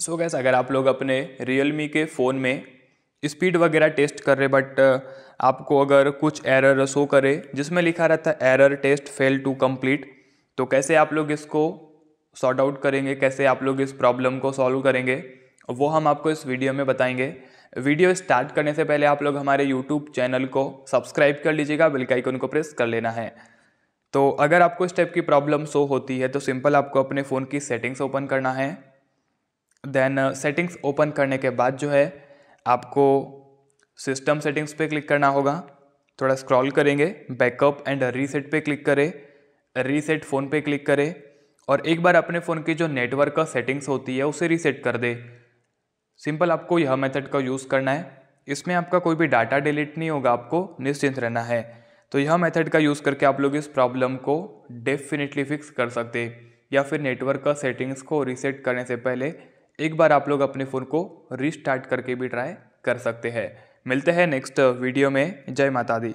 सो so gas अगर आप लोग अपने रियलमी के फ़ोन में स्पीड वगैरह टेस्ट कर रहे बट uh, आपको अगर कुछ एरर शो करे जिसमें लिखा रहता है error test fail to complete तो कैसे आप लोग इसको सॉर्ट आउट करेंगे कैसे आप लोग इस प्रॉब्लम को सॉल्व करेंगे वो हम आपको इस वीडियो में बताएंगे वीडियो स्टार्ट करने से पहले आप लोग हमारे यूट्यूब चैनल को सब्सक्राइब कर लीजिएगा बेल को प्रेस कर लेना है तो अगर आपको इस टाइप की प्रॉब्लम शो होती है तो सिंपल आपको अपने फ़ोन की सेटिंग्स ओपन करना है देन सेटिंग्स ओपन करने के बाद जो है आपको सिस्टम सेटिंग्स पे क्लिक करना होगा थोड़ा स्क्रॉल करेंगे बैकअप एंड रीसेट पे क्लिक करें रीसेट फ़ोन पे क्लिक करें और एक बार अपने फ़ोन की जो नेटवर्क का सेटिंग्स होती है उसे रीसेट कर दे सिंपल आपको यह मेथड का यूज़ करना है इसमें आपका कोई भी डाटा डिलीट नहीं होगा आपको निश्चिंत रहना है तो यह मेथड का यूज़ करके आप लोग इस प्रॉब्लम को डेफिनेटली फिक्स कर सकते या फिर नेटवर्क का सेटिंग्स को रीसेट करने से पहले एक बार आप लोग अपने फ़ोन को रिस्टार्ट करके भी ट्राई कर सकते हैं मिलते हैं नेक्स्ट वीडियो में जय माता दी